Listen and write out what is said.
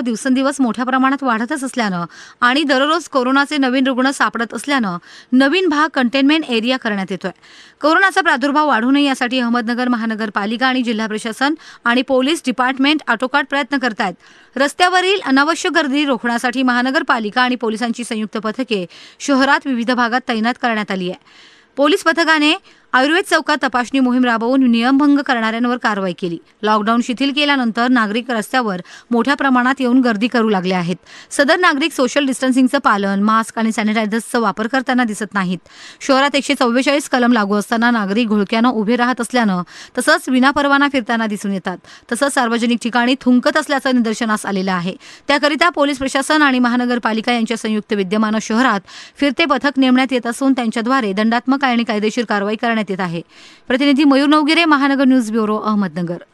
दिवसेंदिवस मोठ्या प्रमाणात वाढतच असल्यानं आणि दररोज कोरोनाचे नवीन रुग्ण सापडत असल्यानं नवीन भाग कंटेनमेंट एरिया करण्यात येतोय कोरोनाचा प्रादुर्भाव वाढू नये यासाठी अहमदनगर महानगरपालिका आणि जिल्हा प्रशासन आणि पोलीस डिपार्टमेंट आटोकाट प्रयत्न करत आहेत रस्त्यावरील अनावश्यक गर्दी रोखण्यासाठी महानगरपालिका आणि पोलिसांची संयुक्त पथके शहरात विविध भागात तैनात करण्यात आली आहे पोलीस पथकाने आयुर्वेद चौकात तपासणी मोहीम राबवून नियमभंग करणाऱ्यांवर कारवाई केली लॉकडाऊन शिथिल केल्यानंतर नागरिक रस्त्यावर मोठ्या प्रमाणात येऊन गर्दी करू लागले आहेत सदर नागरिक सोशल डिस्टन्सिंगचं पालन मास्क आणि सॅनिटायझर्सचा वापर करताना दिसत नाहीत शहरात एकशे चव्वेचाळीस कलम लागू असताना नागरिक घोळक्यानं उभे राहत असल्यानं तसंच विनापरवाना फिरताना दिसून येतात तसंच सार्वजनिक ठिकाणी थुंकत असल्याचं निदर्शनास आलेलं आहे त्याकरिता पोलीस प्रशासन आणि महानगरपालिका यांच्या संयुक्त विद्यमानं शहरात फिरते पथक नेमण्यात येत असून त्यांच्याद्वारे दंडात्मक आणि कायदेशीर कारवाई करण्यात करण्यात येत आहे प्रतिनिधी मयूर नवगिरे महानगर न्यूज ब्युरो अहमदनगर